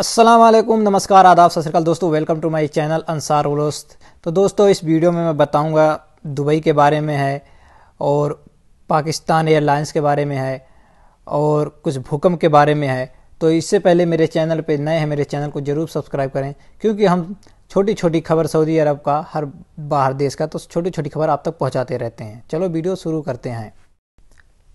असलम नमस्कार आदाब सत दोस्तों वेलकम टू माय चैनल अंसार उलोस्त तो दोस्तों इस वीडियो में मैं बताऊंगा दुबई के बारे में है और पाकिस्तान एयरलाइंस के बारे में है और कुछ भूकंप के बारे में है तो इससे पहले मेरे चैनल पे नए हैं मेरे चैनल को ज़रूर सब्सक्राइब करें क्योंकि हम छोटी छोटी खबर सऊदी अरब का हर बाहर देश का तो छोटी छोटी खबर आप तक पहुँचाते रहते हैं चलो वीडियो शुरू करते हैं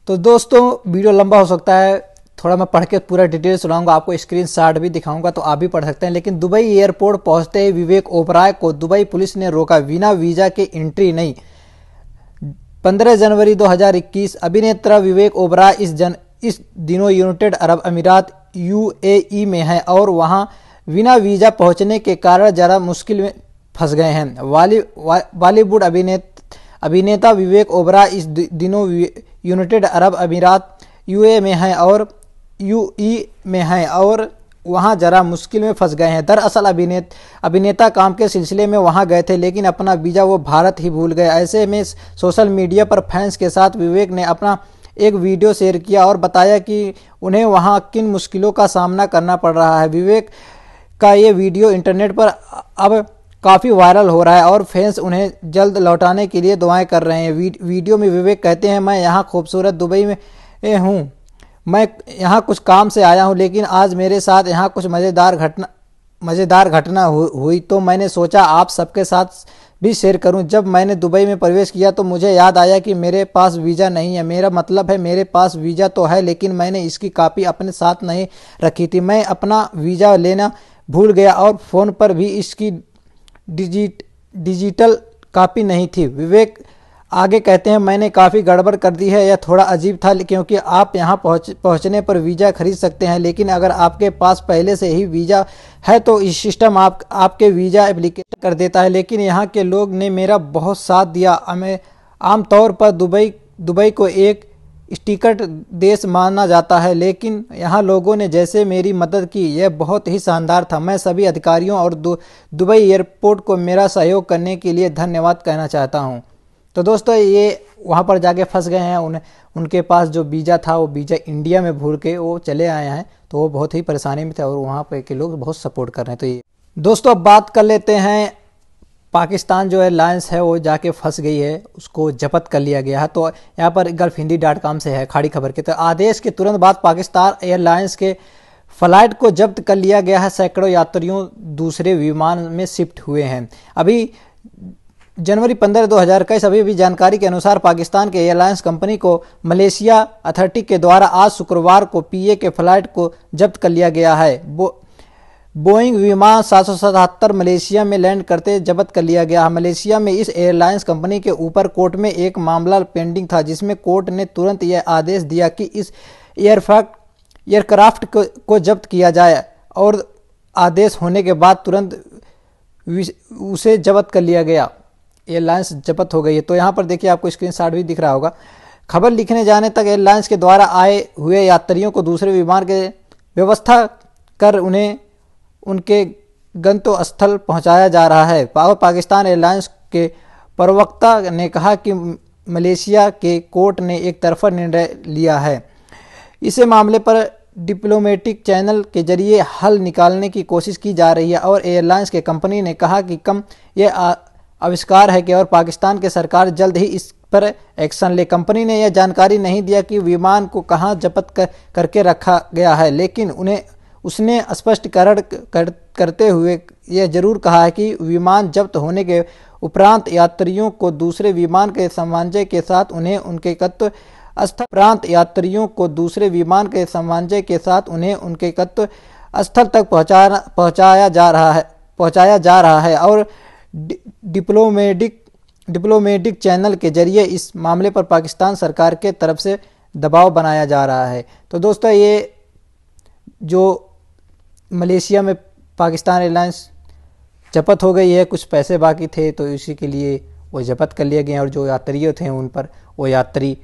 तो दोस्तों वीडियो लंबा हो सकता है थोड़ा मैं पढ़ के पूरा डिटेल सुनाऊंगा आपको स्क्रीन शॉट भी दिखाऊंगा तो आप भी पढ़ सकते हैं लेकिन दुबई एयरपोर्ट पहुंचते ही विवेक ओबराय को दुबई पुलिस ने रोका बिना वीजा के एंट्री नहीं 15 जनवरी 2021 अभिनेत्रा विवेक ओबराय इस जन इस दिनों यूनाइटेड अरब अमीरात यू में हैं और वहाँ बिना वीजा पहुँचने के कारण जरा मुश्किल में फंस गए हैं बॉलीवुड वा, अभिनेता अभिनेता विवेक ओबरा इस दिनों यूनाइटेड अरब अमीरात यूए में हैं और यू ई e में हैं और वहाँ जरा मुश्किल में फंस गए हैं दरअसल अभिनेत अभिनेता काम के सिलसिले में वहाँ गए थे लेकिन अपना वीज़ा वो भारत ही भूल गए ऐसे में सोशल मीडिया पर फैंस के साथ विवेक ने अपना एक वीडियो शेयर किया और बताया कि उन्हें वहाँ किन मुश्किलों का सामना करना पड़ रहा है विवेक का ये वीडियो इंटरनेट पर अब काफ़ी वायरल हो रहा है और फैंस उन्हें जल्द लौटाने के लिए दुआएं कर रहे हैं वीडियो में विवेक कहते हैं मैं यहाँ खूबसूरत दुबई में हूँ मैं यहाँ कुछ काम से आया हूँ लेकिन आज मेरे साथ यहाँ कुछ मज़ेदार घटना मज़ेदार घटना हुई तो मैंने सोचा आप सबके साथ भी शेयर करूँ जब मैंने दुबई में प्रवेश किया तो मुझे याद आया कि मेरे पास वीज़ा नहीं है मेरा मतलब है मेरे पास वीज़ा तो है लेकिन मैंने इसकी कापी अपने साथ नहीं रखी थी मैं अपना वीज़ा लेना भूल गया और फ़ोन पर भी इसकी डिजिट डिजिटल कापी नहीं थी विवेक आगे कहते हैं मैंने काफ़ी गड़बड़ कर दी है यह थोड़ा अजीब था क्योंकि आप यहाँ पहुँच पहुँचने पर वीज़ा खरीद सकते हैं लेकिन अगर आपके पास पहले से ही वीज़ा है तो इस सिस्टम आप आपके वीज़ा एप्लीकेशन कर देता है लेकिन यहाँ के लोग ने मेरा बहुत साथ दिया आमतौर पर दुबई दुबई को एक स्टिकट देश माना जाता है लेकिन यहाँ लोगों ने जैसे मेरी मदद की यह बहुत ही शानदार था मैं सभी अधिकारियों और दुबई एयरपोर्ट को मेरा सहयोग करने के लिए धन्यवाद कहना चाहता हूँ तो दोस्तों ये वहाँ पर जाके फंस गए हैं उन उनके पास जो बीजा था वो बीजा इंडिया में भूल के वो चले आए हैं तो वो बहुत ही परेशानी में थे और वहाँ पर के लोग बहुत सपोर्ट कर रहे हैं तो ये दोस्तों अब बात कर लेते हैं पाकिस्तान जो एयरलाइंस है वो जाके फंस गई है उसको जपत कर लिया गया है तो यहाँ पर गल्फ हिंदी डॉट कॉम से है खाड़ी खबर के तो आदेश के तुरंत बाद पाकिस्तान एयरलाइंस के फ्लाइट को जब्त कर लिया गया है सैकड़ों यात्रियों दूसरे विमान में शिफ्ट हुए हैं अभी जनवरी पंद्रह दो हजार इक्कीस अभी भी जानकारी के अनुसार पाकिस्तान के एयरलाइंस कंपनी को मलेशिया अथॉरिटी के द्वारा आज शुक्रवार को पीए के फ्लाइट को जब्त कर लिया गया है बो, बोइंग विमान सात मलेशिया में लैंड करते जब्त कर लिया गया मलेशिया में इस एयरलाइंस कंपनी के ऊपर कोर्ट में एक मामला पेंडिंग था जिसमें कोर्ट ने तुरंत यह आदेश दिया कि इस एयरफ्राफ्ट एयरक्राफ्ट को, को जब्त किया जाए और आदेश होने के बाद तुरंत उसे जब्त कर लिया गया एयरलाइंस जपत हो गई है तो यहाँ पर देखिए आपको स्क्रीनशॉट भी दिख रहा होगा खबर लिखने जाने तक एयरलाइंस के द्वारा आए हुए यात्रियों को दूसरे विमान के व्यवस्था कर उन्हें उनके गंतव्य स्थल पहुंचाया जा रहा है पाकिस्तान एयरलाइंस के प्रवक्ता ने कहा कि मलेशिया के कोर्ट ने एक तरफा निर्णय लिया है इसे मामले पर डिप्लोमेटिक चैनल के जरिए हल निकालने की कोशिश की जा रही है और एयरलाइंस के कंपनी ने कहा कि कम यह आविष्कार है कि और पाकिस्तान की सरकार जल्द ही इस पर एक्शन ले कंपनी ने यह जानकारी नहीं दिया कि विमान को कहां जब्त कर, करके रखा गया है लेकिन उन्हें उसने स्पष्टीकरण कर, करते हुए यह जरूर कहा है कि विमान जब्त होने के उपरांत यात्रियों को दूसरे विमान के सामानजय के साथ उन्हें उनके कत्व स्थल प्रांत यात्रियों को दूसरे विमान के सामानजय के साथ उन्हें उनके कत्व स्थल तक पहुँचा पहुंचाया जा रहा है पहुंचाया जा रहा है और डिप्लोमेटिक डिप्लोमेटिक चैनल के जरिए इस मामले पर पाकिस्तान सरकार के तरफ से दबाव बनाया जा रहा है तो दोस्तों ये जो मलेशिया में पाकिस्तान एयरलाइंस जपत हो गई है कुछ पैसे बाकी थे तो इसी के लिए वो जपत कर लिए गए और जो यात्रियों थे उन पर वो यात्री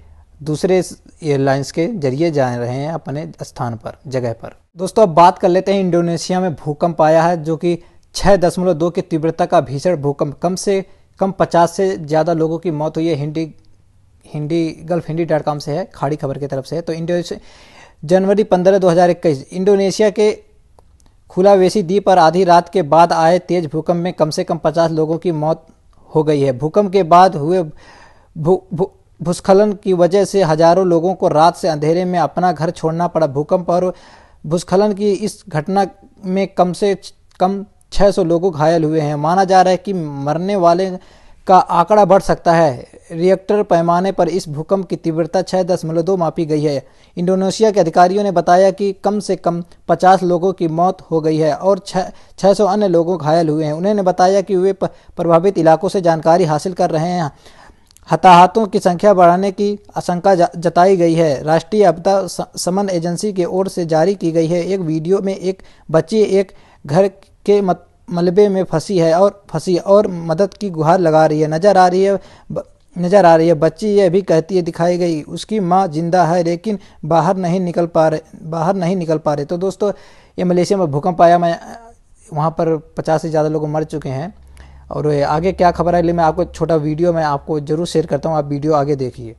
दूसरे एयरलाइंस के जरिए जा रहे हैं अपने स्थान पर जगह पर दोस्तों अब बात कर लेते हैं इंडोनेशिया में भूकंप आया है जो कि छः दशमलव दो की तीव्रता का भीषण भूकंप कम से कम पचास से ज़्यादा लोगों की मौत हुई है Hindi Hindi gulf Hindi dot com से है खाड़ी खबर की तरफ से है तो इंडोनेशिया जनवरी पंद्रह दो हज़ार इक्कीस इंडोनेशिया के खुलावेसी द्वीप पर आधी रात के बाद आए तेज भूकंप में कम से कम पचास लोगों की मौत हो गई है भूकंप के बाद हुए भू, भु, भूस्खलन की वजह से हजारों लोगों को रात से अंधेरे में अपना घर छोड़ना पड़ा भूकंप और भूस्खलन की इस घटना में कम से कम 600 लोग घायल हुए हैं माना जा रहा है कि मरने वाले का आंकड़ा बढ़ सकता है रिएक्टर पैमाने पर इस भूकंप की तीव्रता छः दशमलव दो मापी गई है इंडोनेशिया के अधिकारियों ने बताया कि कम से कम 50 लोगों की मौत हो गई है और छः सौ अन्य लोगों घायल हुए हैं उन्होंने बताया कि वे प्रभावित इलाकों से जानकारी हासिल कर रहे हैं हताहतों की संख्या बढ़ाने की आशंका जताई गई है राष्ट्रीय आपदा समन एजेंसी की ओर से जारी की गई है एक वीडियो में एक बच्ची एक घर के मलबे में फंसी है और फंसी और मदद की गुहार लगा रही है नज़र आ रही है नज़र आ रही है बच्ची यह भी कहती है दिखाई गई उसकी माँ जिंदा है लेकिन बाहर नहीं निकल पा रहे बाहर नहीं निकल पा रहे तो दोस्तों ये मलेशिया में भूकंप आया मैं वहाँ पर पचास से ज़्यादा लोग मर चुके हैं और आगे क्या खबर है मैं आपको छोटा वीडियो मैं आपको जरूर शेयर करता हूँ आप वीडियो आगे देखिए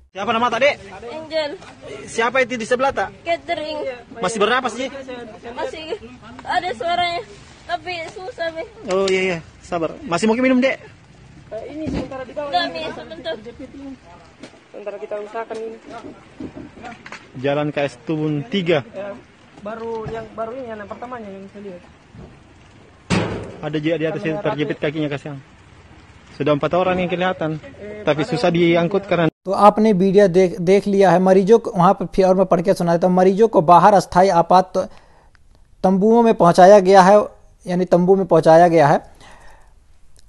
Tapi susah, Be. Oh iya iya, sabar. Masih mau minum, Dek? Eh, ini sementara di bawah. Enggak, Mi, sebentar. Sementara kita usahakan ini. Jalan KS Tubun 3. Ya, baru yang baru ini yang pertamanya yang saya lihat. Ada juga di atas terjepit kakinya kasihan. सुडम पता और नहीं खिलातन तभी सुसा दिए अंकुत करन तो आपने video देख देख लिया है मरीजों को वहाँ पर फिर और मैं पढ़ के सुना देता हूँ मरीजों को बाहर अस्थाई आपात तंबुओं में पहुँचाया गया है यानी तंबू में पहुंचाया गया है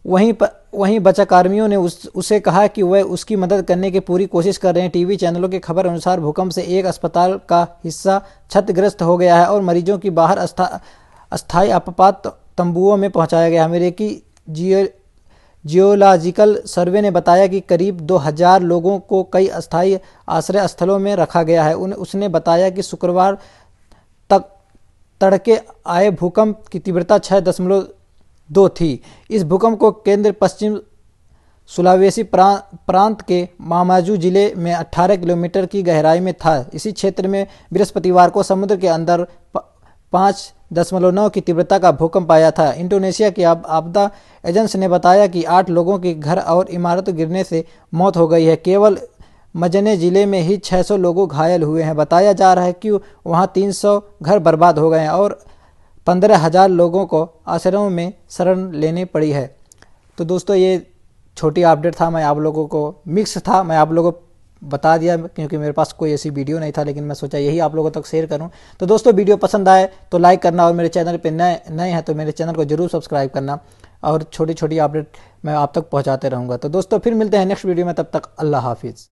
वहीं पर वहीं बचाकर्मियों ने उस उसे कहा कि वह उसकी मदद करने की पूरी कोशिश कर रहे हैं टीवी चैनलों की खबर अनुसार भूकंप से एक अस्पताल का हिस्सा क्षतिग्रस्त हो गया है और मरीजों की बाहर अस्था अस्थायी आपात तंबुओं में पहुंचाया गया अमेरिकी जियो जियोलॉजिकल सर्वे ने बताया कि करीब 2000 लोगों को कई अस्थायी आश्रय स्थलों में रखा गया है उन उसने बताया कि शुक्रवार तड़के आए भूकंप की तीव्रता छः दशमलव दो थी इस भूकंप को केंद्र पश्चिम सुलावेसी प्रांत के मामाजू जिले में 18 किलोमीटर की गहराई में था इसी क्षेत्र में बृहस्पतिवार को समुद्र के अंदर पाँच दशमलव नौ की तीव्रता का भूकंप आया था इंडोनेशिया की आपदा एजेंसी ने बताया कि आठ लोगों के घर और इमारत गिरने से मौत हो गई है केवल मजने ज़िले में ही 600 लोगों घायल हुए हैं बताया जा रहा है कि वहाँ 300 घर बर्बाद हो गए हैं और पंद्रह हज़ार लोगों को आश्रमों में शरण लेनी पड़ी है तो दोस्तों ये छोटी अपडेट था मैं आप लोगों को मिक्स था मैं आप लोगों को बता दिया क्योंकि मेरे पास कोई ऐसी वीडियो नहीं था लेकिन मैं सोचा यही आप लोगों तक शेयर करूं तो दोस्तों वीडियो पसंद आए तो लाइक करना और मेरे चैनल पर नए नए हैं तो मेरे चैनल को जरूर सब्सक्राइब करना और छोटी छोटी अपडेट मैं आप तक पहुँचाते रहूँगा तो दोस्तों फिर मिलते हैं नेक्स्ट वीडियो में तब तक अल्लाह हाफिज़